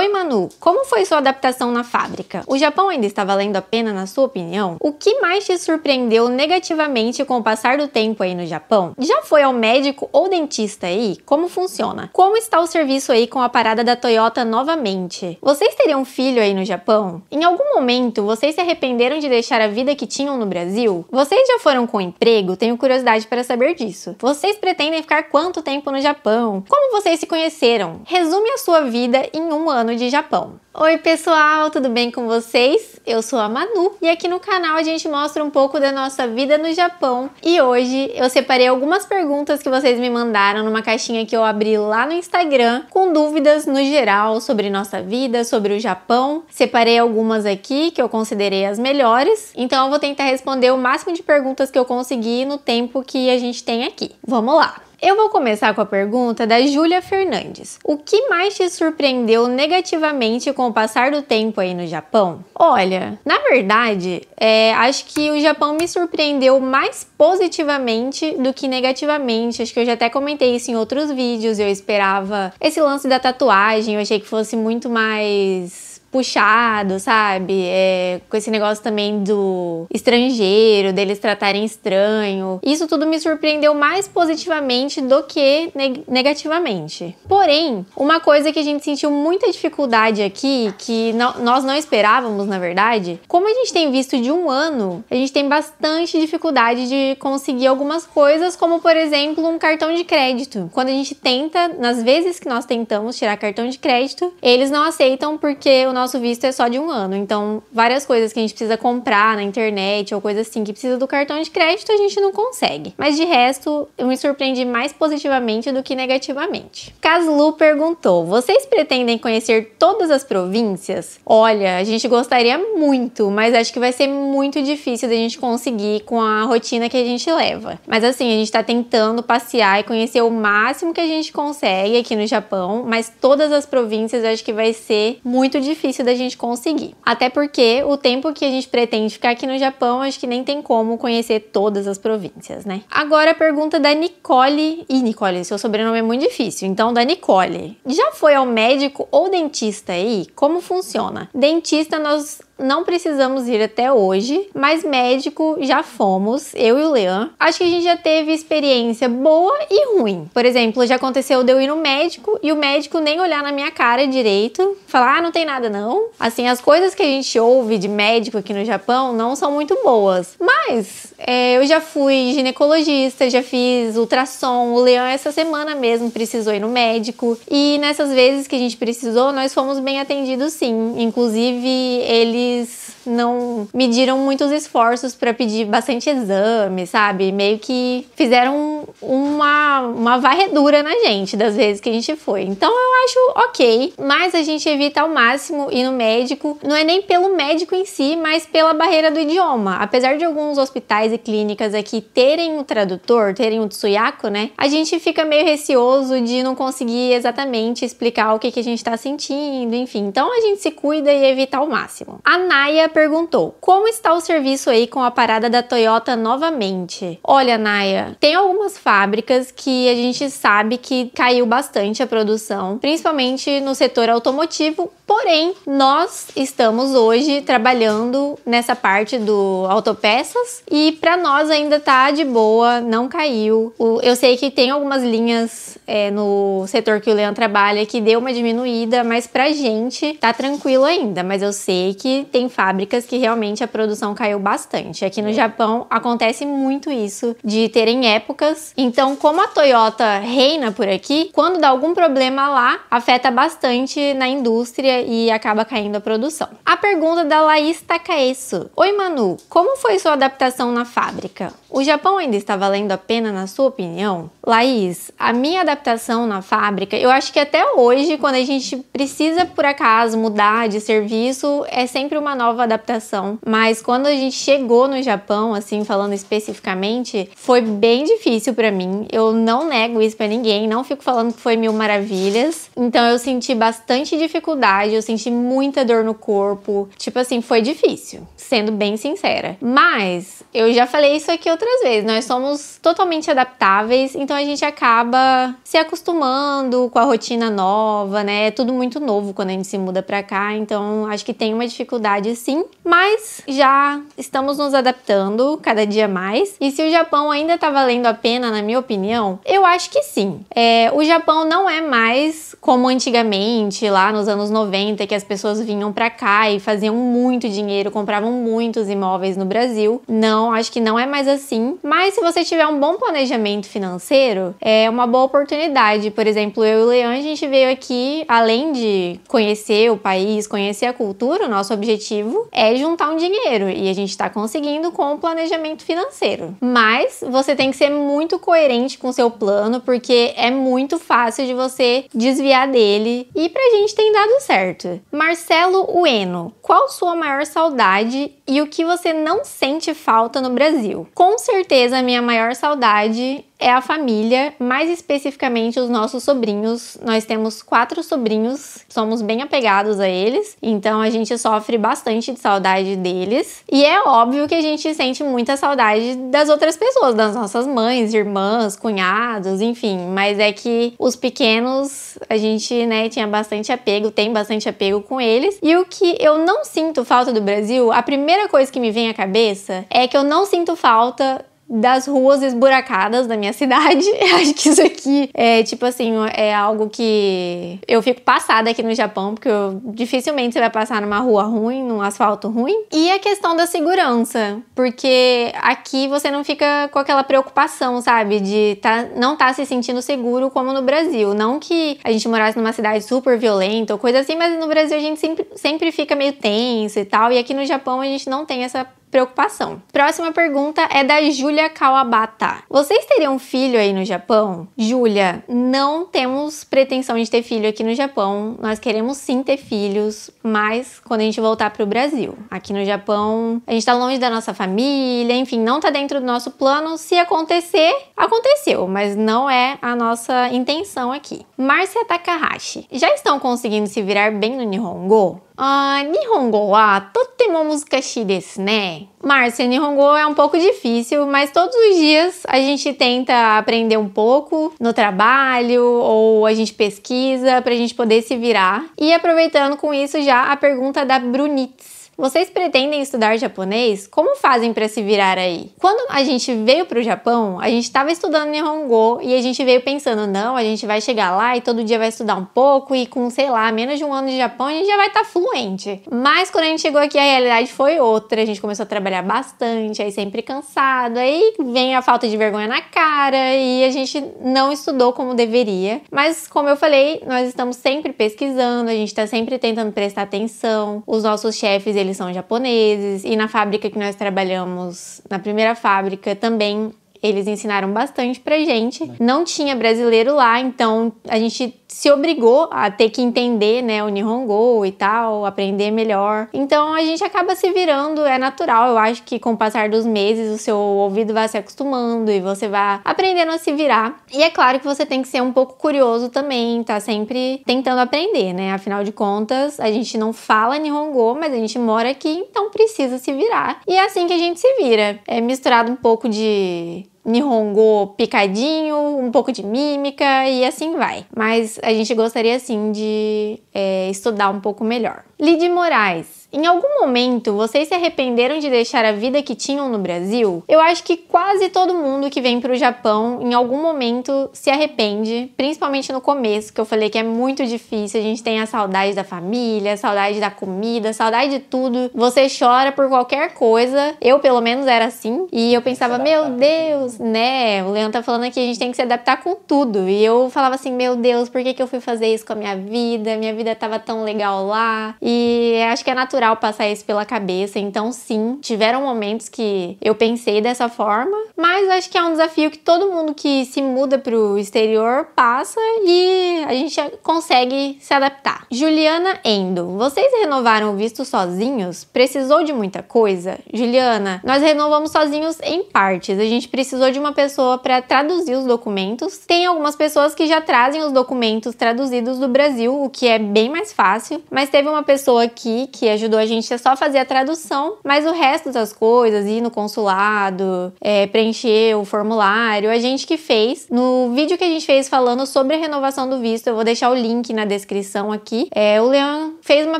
Oi Manu, como foi sua adaptação na fábrica? O Japão ainda está valendo a pena na sua opinião? O que mais te surpreendeu negativamente com o passar do tempo aí no Japão? Já foi ao médico ou dentista aí? Como funciona? Como está o serviço aí com a parada da Toyota novamente? Vocês teriam filho aí no Japão? Em algum momento vocês se arrependeram de deixar a vida que tinham no Brasil? Vocês já foram com emprego? Tenho curiosidade para saber disso. Vocês pretendem ficar quanto tempo no Japão? Como vocês se conheceram? Resume a sua vida em um ano ano de Japão. Oi, pessoal, tudo bem com vocês? Eu sou a Manu e aqui no canal a gente mostra um pouco da nossa vida no Japão. E hoje eu separei algumas perguntas que vocês me mandaram numa caixinha que eu abri lá no Instagram, com dúvidas no geral sobre nossa vida, sobre o Japão. Separei algumas aqui que eu considerei as melhores, então eu vou tentar responder o máximo de perguntas que eu conseguir no tempo que a gente tem aqui. Vamos lá! Eu vou começar com a pergunta da Júlia Fernandes. O que mais te surpreendeu negativamente com o passar do tempo aí no Japão? Olha, na verdade, é, acho que o Japão me surpreendeu mais positivamente do que negativamente. Acho que eu já até comentei isso em outros vídeos. Eu esperava esse lance da tatuagem, eu achei que fosse muito mais puxado, sabe? É, com esse negócio também do estrangeiro, deles tratarem estranho. Isso tudo me surpreendeu mais positivamente do que neg negativamente. Porém, uma coisa que a gente sentiu muita dificuldade aqui, que nós não esperávamos, na verdade, como a gente tem visto de um ano, a gente tem bastante dificuldade de conseguir algumas coisas, como por exemplo um cartão de crédito. Quando a gente tenta, nas vezes que nós tentamos tirar cartão de crédito, eles não aceitam porque o nosso visto é só de um ano. Então, várias coisas que a gente precisa comprar na internet ou coisas assim que precisa do cartão de crédito, a gente não consegue. Mas de resto, eu me surpreendi mais positivamente do que negativamente. Caslu perguntou: "Vocês pretendem conhecer todas as províncias?" Olha, a gente gostaria muito, mas acho que vai ser muito difícil da gente conseguir com a rotina que a gente leva. Mas assim, a gente tá tentando passear e conhecer o máximo que a gente consegue aqui no Japão, mas todas as províncias acho que vai ser muito difícil difícil da gente conseguir. Até porque o tempo que a gente pretende ficar aqui no Japão, acho que nem tem como conhecer todas as províncias, né? Agora a pergunta da Nicole. e Nicole, seu sobrenome é muito difícil. Então, da Nicole. Já foi ao médico ou dentista aí? Como funciona? Dentista, nós não precisamos ir até hoje, mas médico já fomos, eu e o Leão. Acho que a gente já teve experiência boa e ruim. Por exemplo, já aconteceu de eu ir no médico e o médico nem olhar na minha cara direito, falar, ah, não tem nada não. Assim, as coisas que a gente ouve de médico aqui no Japão não são muito boas. Mas é, eu já fui ginecologista, já fiz ultrassom, o Leão essa semana mesmo precisou ir no médico. E nessas vezes que a gente precisou, nós fomos bem atendidos sim. Inclusive, ele is não mediram muitos esforços para pedir bastante exame, sabe? Meio que fizeram uma, uma varredura na gente das vezes que a gente foi. Então eu acho ok, mas a gente evita ao máximo ir no médico. Não é nem pelo médico em si, mas pela barreira do idioma. Apesar de alguns hospitais e clínicas aqui terem o um tradutor, terem o um tsuyaku, né? A gente fica meio receoso de não conseguir exatamente explicar o que, que a gente tá sentindo, enfim. Então a gente se cuida e evita ao máximo. A Naya perguntou: Como está o serviço aí com a parada da Toyota novamente? Olha, Naya, tem algumas fábricas que a gente sabe que caiu bastante a produção, principalmente no setor automotivo, porém nós estamos hoje trabalhando nessa parte do autopeças e para nós ainda tá de boa, não caiu. Eu sei que tem algumas linhas é, no setor que o Leão trabalha que deu uma diminuída, mas pra gente tá tranquilo ainda, mas eu sei que tem fábrica fábricas que realmente a produção caiu bastante. Aqui no é. Japão acontece muito isso de terem épocas. Então, como a Toyota reina por aqui, quando dá algum problema lá, afeta bastante na indústria e acaba caindo a produção. A pergunta da Laís Takaesu. Oi, Manu, como foi sua adaptação na fábrica? O Japão ainda está valendo a pena, na sua opinião? Laís, a minha adaptação na fábrica, eu acho que até hoje, quando a gente precisa, por acaso, mudar de serviço, é sempre uma nova adaptação. Mas quando a gente chegou no Japão, assim, falando especificamente, foi bem difícil para mim. Eu não nego isso para ninguém, não fico falando que foi mil maravilhas. Então eu senti bastante dificuldade, eu senti muita dor no corpo. Tipo assim, foi difícil, sendo bem sincera. Mas eu já falei isso aqui outras vezes, nós somos totalmente adaptáveis, então a gente acaba se acostumando com a rotina nova, né? É tudo muito novo quando a gente se muda pra cá, então acho que tem uma dificuldade sim mas já estamos nos adaptando cada dia mais. E se o Japão ainda está valendo a pena, na minha opinião, eu acho que sim. É, o Japão não é mais como antigamente, lá nos anos 90, que as pessoas vinham para cá e faziam muito dinheiro, compravam muitos imóveis no Brasil. Não, acho que não é mais assim. Mas se você tiver um bom planejamento financeiro, é uma boa oportunidade. Por exemplo, eu e o Leão, a gente veio aqui, além de conhecer o país, conhecer a cultura, o nosso objetivo é juntar um dinheiro e a gente está conseguindo com o planejamento financeiro. Mas você tem que ser muito coerente com seu plano, porque é muito fácil de você desviar dele e pra gente tem dado certo. Marcelo Ueno, qual sua maior saudade e o que você não sente falta no Brasil? Com certeza, minha maior saudade é a família, mais especificamente os nossos sobrinhos. Nós temos quatro sobrinhos, somos bem apegados a eles, então a gente sofre bastante de saudade deles. E é óbvio que a gente sente muita saudade das outras pessoas, das nossas mães, irmãs, cunhados, enfim. Mas é que os pequenos a gente, né, tinha bastante apego, tem bastante apego com eles. E o que eu não sinto falta do Brasil, a primeira coisa que me vem à cabeça é que eu não sinto falta das ruas esburacadas da minha cidade. Acho que isso aqui é tipo assim, é algo que eu fico passada aqui no Japão, porque eu, dificilmente você vai passar numa rua ruim, num asfalto ruim. E a questão da segurança, porque aqui você não fica com aquela preocupação, sabe, de tá, não estar tá se sentindo seguro como no Brasil. Não que a gente morasse numa cidade super violenta ou coisa assim, mas no Brasil a gente sempre, sempre fica meio tenso e tal. E aqui no Japão a gente não tem essa preocupação. Próxima pergunta é da Julia Kawabata. Vocês teriam filho aí no Japão? Julia? não temos pretensão de ter filho aqui no Japão. Nós queremos sim ter filhos, mas quando a gente voltar para o Brasil. Aqui no Japão, a gente tá longe da nossa família, enfim, não tá dentro do nosso plano. Se acontecer, aconteceu, mas não é a nossa intenção aqui. Márcia Takahashi. Já estão conseguindo se virar bem no Nihongo? Ah, Nihongo, ah, totemo muzukashi desu ne. Márcia, Nihongo é um pouco difícil, mas todos os dias a gente tenta aprender um pouco no trabalho ou a gente pesquisa para a gente poder se virar. E aproveitando com isso já a pergunta da Brunitz. Vocês pretendem estudar japonês? Como fazem para se virar aí? Quando a gente veio para o Japão, a gente estava estudando Nihongo e a gente veio pensando, não, a gente vai chegar lá e todo dia vai estudar um pouco e com, sei lá, menos de um ano de Japão a gente já vai estar tá fluente. Mas quando a gente chegou aqui, a realidade foi outra. A gente começou a trabalhar bastante, aí sempre cansado, aí vem a falta de vergonha na cara e a gente não estudou como deveria. Mas como eu falei, nós estamos sempre pesquisando, a gente está sempre tentando prestar atenção. Os nossos chefes, eles eles são japoneses, e na fábrica que nós trabalhamos, na primeira fábrica também eles ensinaram bastante pra gente. Né. Não tinha brasileiro lá, então a gente se obrigou a ter que entender, né, o Nihongo e tal, aprender melhor. Então a gente acaba se virando, é natural. Eu acho que com o passar dos meses o seu ouvido vai se acostumando e você vai aprendendo a se virar. E é claro que você tem que ser um pouco curioso também, tá sempre tentando aprender, né? Afinal de contas, a gente não fala Nihongo, mas a gente mora aqui, então precisa se virar. E é assim que a gente se vira. É misturado um pouco de Nihongo picadinho, um pouco de mímica e assim vai. Mas a gente gostaria sim de é, estudar um pouco melhor. Lidy Moraes em algum momento, vocês se arrependeram de deixar a vida que tinham no Brasil? Eu acho que quase todo mundo que vem para o Japão, em algum momento, se arrepende, principalmente no começo, que eu falei que é muito difícil, a gente tem a saudade da família, saudade da comida, saudade de tudo. Você chora por qualquer coisa. Eu, pelo menos, era assim. E eu pensava, meu né? Deus, né? O Leandro tá falando aqui, a gente tem que se adaptar com tudo. E eu falava assim, meu Deus, por que, que eu fui fazer isso com a minha vida? Minha vida tava tão legal lá. E acho que é natural natural passar isso pela cabeça, então sim, tiveram momentos que eu pensei dessa forma, mas acho que é um desafio que todo mundo que se muda para o exterior passa e a gente consegue se adaptar. Juliana Endo, vocês renovaram o visto sozinhos? Precisou de muita coisa? Juliana, nós renovamos sozinhos em partes. A gente precisou de uma pessoa para traduzir os documentos. Tem algumas pessoas que já trazem os documentos traduzidos do Brasil, o que é bem mais fácil, mas teve uma pessoa aqui que ajudou ajudou a gente é só fazer a tradução, mas o resto das coisas, ir no consulado, é, preencher o formulário, a gente que fez. No vídeo que a gente fez falando sobre a renovação do visto, eu vou deixar o link na descrição aqui. É, o Leão fez uma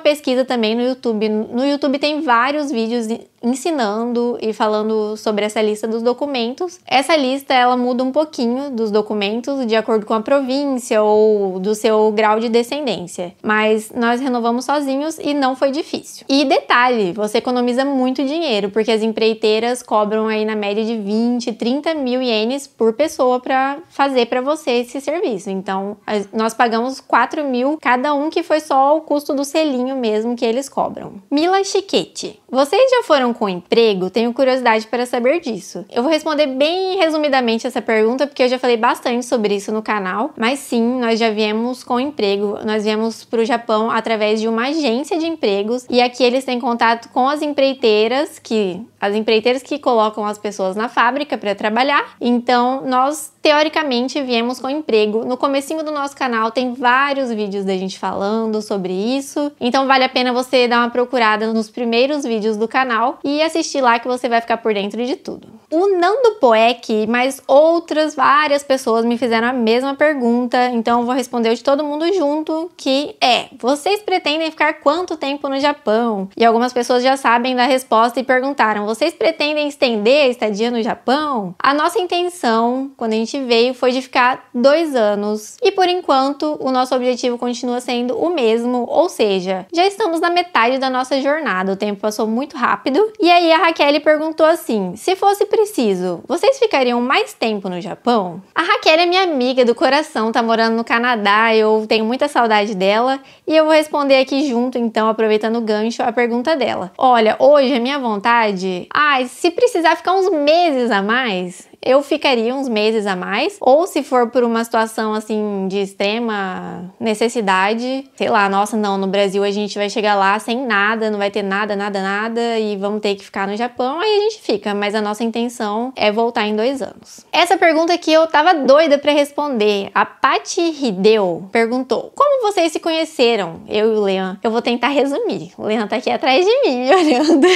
pesquisa também no YouTube. No YouTube tem vários vídeos ensinando e falando sobre essa lista dos documentos. Essa lista ela muda um pouquinho dos documentos de acordo com a província ou do seu grau de descendência, mas nós renovamos sozinhos e não foi difícil. E detalhe, você economiza muito dinheiro porque as empreiteiras cobram aí na média de 20, 30 mil ienes por pessoa para fazer para você esse serviço. Então nós pagamos 4 mil cada um que foi só o custo do selinho mesmo que eles cobram. Mila Chiquete, vocês já foram trabalham com emprego? Tenho curiosidade para saber disso. Eu vou responder bem resumidamente essa pergunta, porque eu já falei bastante sobre isso no canal, mas sim, nós já viemos com emprego. Nós viemos para o Japão através de uma agência de empregos e aqui eles têm contato com as empreiteiras que as empreiteiras que colocam as pessoas na fábrica para trabalhar. Então, nós Teoricamente, viemos com emprego. No comecinho do nosso canal tem vários vídeos da gente falando sobre isso. Então vale a pena você dar uma procurada nos primeiros vídeos do canal e assistir lá que você vai ficar por dentro de tudo. O Nando Poek, mas outras várias pessoas me fizeram a mesma pergunta, então vou responder de todo mundo junto, que é: vocês pretendem ficar quanto tempo no Japão? E algumas pessoas já sabem da resposta e perguntaram: vocês pretendem estender a estadia no Japão? A nossa intenção, quando a gente gente veio foi de ficar dois anos. E por enquanto, o nosso objetivo continua sendo o mesmo, ou seja, já estamos na metade da nossa jornada, o tempo passou muito rápido. E aí a Raquel perguntou assim: se fosse preciso, vocês ficariam mais tempo no Japão? A Raquel é minha amiga do coração, tá morando no Canadá, eu tenho muita saudade dela e eu vou responder aqui junto, então, aproveitando o gancho, a pergunta dela. Olha, hoje a minha vontade, ai, se precisar ficar uns meses a mais, eu ficaria uns meses a mais. Ou se for por uma situação assim de extrema necessidade, sei lá, nossa, não, no Brasil a gente vai chegar lá sem nada, não vai ter nada, nada, nada e vamos ter que ficar no Japão, aí a gente fica, mas a nossa intenção é voltar em dois anos. Essa pergunta que eu tava doida para responder, a Paty Hideo perguntou: Como vocês se conheceram? Eu e o Leon. Eu vou tentar resumir. O Leon tá aqui atrás de mim me olhando.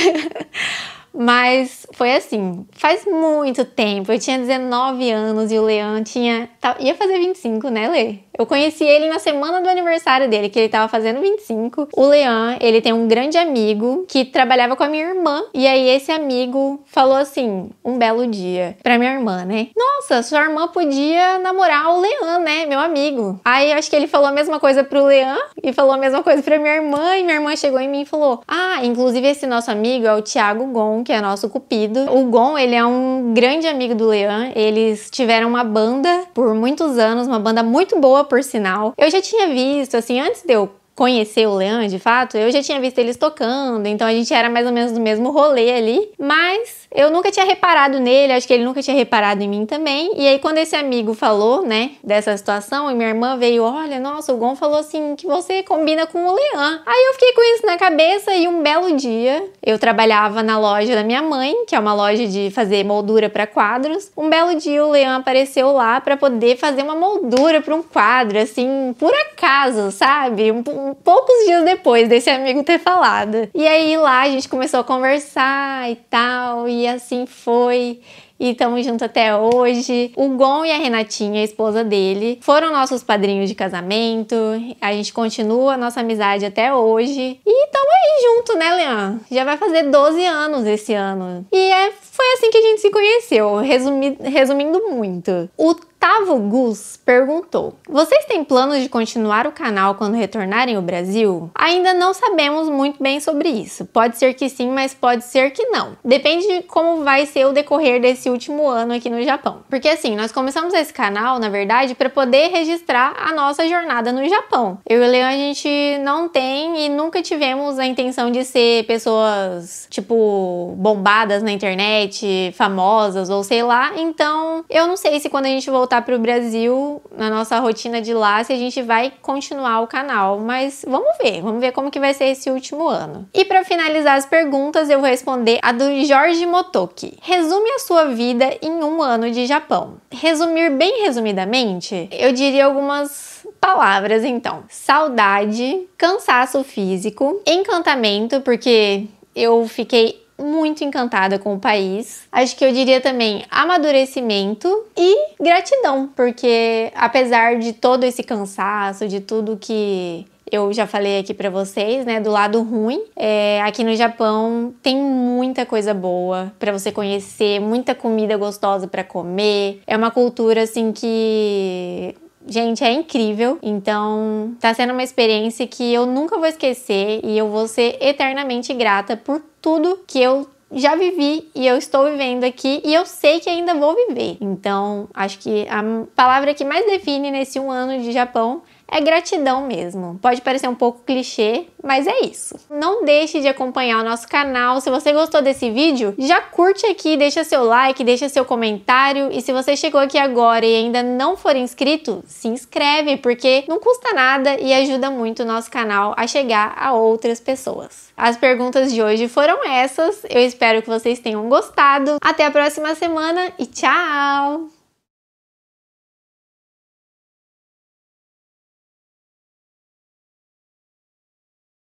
Mas foi assim, faz muito tempo. Eu tinha 19 anos e o Leão tinha. ia fazer 25, né, Lê? Eu conheci ele na semana do aniversário dele, que ele tava fazendo 25. O Leão, ele tem um grande amigo que trabalhava com a minha irmã. E aí esse amigo falou assim, um belo dia, pra minha irmã, né? Nossa, sua irmã podia namorar o Leão, né? Meu amigo. Aí acho que ele falou a mesma coisa pro Leão e falou a mesma coisa pra minha irmã. E minha irmã chegou em mim e falou: Ah, inclusive esse nosso amigo é o Thiago Gon que é nosso cupido. O Gon, ele é um grande amigo do Leão. Eles tiveram uma banda por muitos anos, uma banda muito boa, por sinal. Eu já tinha visto, assim, antes de eu conhecer o Leão de fato, eu já tinha visto eles tocando, então a gente era mais ou menos do mesmo rolê ali, mas eu nunca tinha reparado nele, acho que ele nunca tinha reparado em mim também. E aí quando esse amigo falou, né, dessa situação, e minha irmã veio, olha, nossa, o Gon falou assim que você combina com o Leão. Aí eu fiquei com isso na cabeça e um belo dia, eu trabalhava na loja da minha mãe, que é uma loja de fazer moldura para quadros. Um belo dia o Leão apareceu lá para poder fazer uma moldura para um quadro, assim, por acaso, sabe? Um, poucos dias depois desse amigo ter falado. E aí lá a gente começou a conversar e tal, e assim foi e estamos juntos até hoje. O Gon e a Renatinha, a esposa dele, foram nossos padrinhos de casamento. A gente continua a nossa amizade até hoje. E estamos aí junto, né, Leandro? Já vai fazer 12 anos esse ano. E é, foi assim que a gente se conheceu, resumi, resumindo muito. O Tavo Gus perguntou: Vocês têm planos de continuar o canal quando retornarem ao Brasil? Ainda não sabemos muito bem sobre isso. Pode ser que sim, mas pode ser que não. Depende de como vai ser o decorrer desse nesse último ano aqui no Japão. Porque assim, nós começamos esse canal, na verdade, para poder registrar a nossa jornada no Japão. Eu e o Leon, a gente não tem e nunca tivemos a intenção de ser pessoas, tipo, bombadas na internet, famosas ou sei lá. Então, eu não sei se quando a gente voltar para o Brasil, na nossa rotina de lá, se a gente vai continuar o canal. Mas vamos ver, vamos ver como que vai ser esse último ano. E para finalizar as perguntas, eu vou responder a do Jorge Motoki. Resume a sua vida em um ano de Japão. Resumir bem resumidamente, eu diria algumas palavras então: saudade, cansaço físico, encantamento, porque eu fiquei muito encantada com o país. Acho que eu diria também amadurecimento e gratidão, porque apesar de todo esse cansaço, de tudo que eu já falei aqui para vocês, né, do lado ruim. É, aqui no Japão tem muita coisa boa para você conhecer, muita comida gostosa para comer. É uma cultura assim que Gente, é incrível. Então, tá sendo uma experiência que eu nunca vou esquecer e eu vou ser eternamente grata por tudo que eu já vivi e eu estou vivendo aqui e eu sei que ainda vou viver. Então, acho que a palavra que mais define nesse um ano de Japão é gratidão mesmo. Pode parecer um pouco clichê, mas é isso. Não deixe de acompanhar o nosso canal. Se você gostou desse vídeo, já curte aqui, deixa seu like, deixa seu comentário e se você chegou aqui agora e ainda não for inscrito, se inscreve porque não custa nada e ajuda muito o nosso canal a chegar a outras pessoas. As perguntas de hoje foram essas. Eu espero que vocês tenham gostado. Até a próxima semana e tchau!